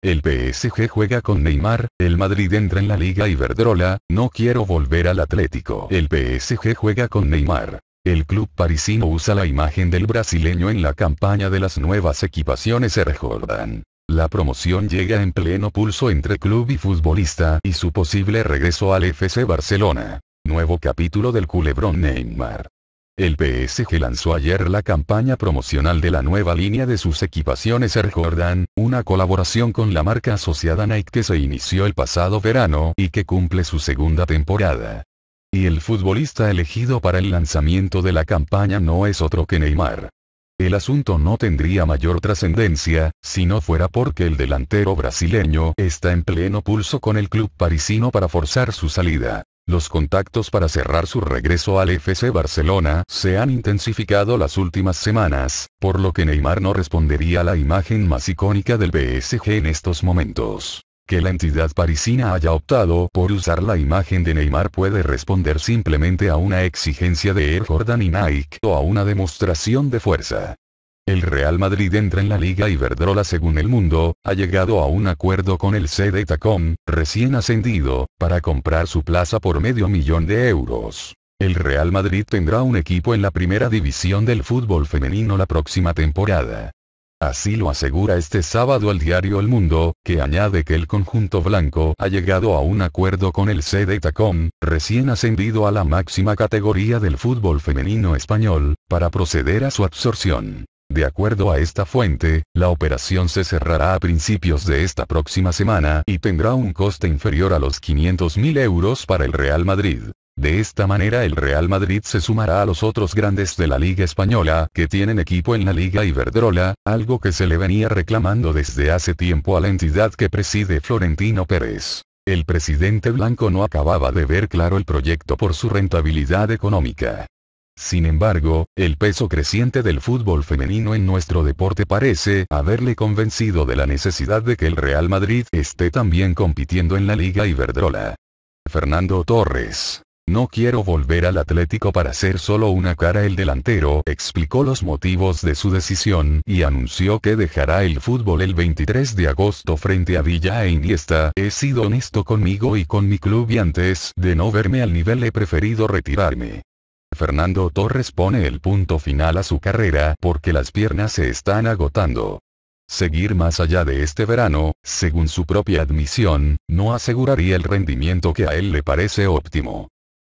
El PSG juega con Neymar, el Madrid entra en la Liga Iberdrola, no quiero volver al Atlético. El PSG juega con Neymar. El club parisino usa la imagen del brasileño en la campaña de las nuevas equipaciones Air La promoción llega en pleno pulso entre club y futbolista y su posible regreso al FC Barcelona. Nuevo capítulo del culebrón Neymar. El PSG lanzó ayer la campaña promocional de la nueva línea de sus equipaciones Air Jordan, una colaboración con la marca asociada Nike que se inició el pasado verano y que cumple su segunda temporada. Y el futbolista elegido para el lanzamiento de la campaña no es otro que Neymar. El asunto no tendría mayor trascendencia, si no fuera porque el delantero brasileño está en pleno pulso con el club parisino para forzar su salida. Los contactos para cerrar su regreso al FC Barcelona se han intensificado las últimas semanas, por lo que Neymar no respondería a la imagen más icónica del PSG en estos momentos. Que la entidad parisina haya optado por usar la imagen de Neymar puede responder simplemente a una exigencia de Air Jordan y Nike o a una demostración de fuerza. El Real Madrid entra en la Liga Iberdrola según el mundo, ha llegado a un acuerdo con el CD Tacom, recién ascendido, para comprar su plaza por medio millón de euros. El Real Madrid tendrá un equipo en la primera división del fútbol femenino la próxima temporada. Así lo asegura este sábado el diario El Mundo, que añade que el conjunto blanco ha llegado a un acuerdo con el CD Tacom, recién ascendido a la máxima categoría del fútbol femenino español, para proceder a su absorción. De acuerdo a esta fuente, la operación se cerrará a principios de esta próxima semana y tendrá un coste inferior a los 500.000 euros para el Real Madrid. De esta manera el Real Madrid se sumará a los otros grandes de la Liga Española que tienen equipo en la Liga Iberdrola, algo que se le venía reclamando desde hace tiempo a la entidad que preside Florentino Pérez. El presidente blanco no acababa de ver claro el proyecto por su rentabilidad económica. Sin embargo, el peso creciente del fútbol femenino en nuestro deporte parece haberle convencido de la necesidad de que el Real Madrid esté también compitiendo en la Liga Iberdrola. Fernando Torres. No quiero volver al Atlético para ser solo una cara el delantero, explicó los motivos de su decisión y anunció que dejará el fútbol el 23 de agosto frente a Villa e Iniesta. He sido honesto conmigo y con mi club y antes de no verme al nivel he preferido retirarme. Fernando Torres pone el punto final a su carrera porque las piernas se están agotando. Seguir más allá de este verano, según su propia admisión, no aseguraría el rendimiento que a él le parece óptimo.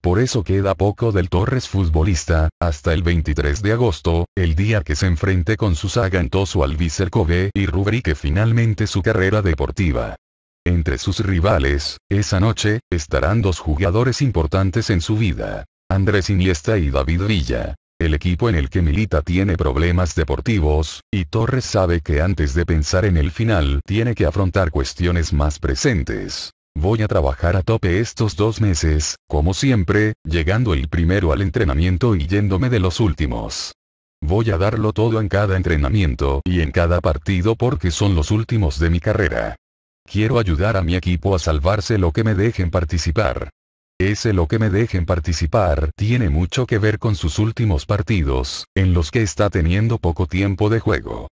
Por eso queda poco del Torres futbolista, hasta el 23 de agosto, el día que se enfrente con su saga Antoso Alvícer Kobe y rubrique finalmente su carrera deportiva. Entre sus rivales, esa noche, estarán dos jugadores importantes en su vida. Andrés Iniesta y David Villa. El equipo en el que milita tiene problemas deportivos, y Torres sabe que antes de pensar en el final tiene que afrontar cuestiones más presentes. Voy a trabajar a tope estos dos meses, como siempre, llegando el primero al entrenamiento y yéndome de los últimos. Voy a darlo todo en cada entrenamiento y en cada partido porque son los últimos de mi carrera. Quiero ayudar a mi equipo a salvarse lo que me dejen participar ese lo que me dejen participar tiene mucho que ver con sus últimos partidos, en los que está teniendo poco tiempo de juego.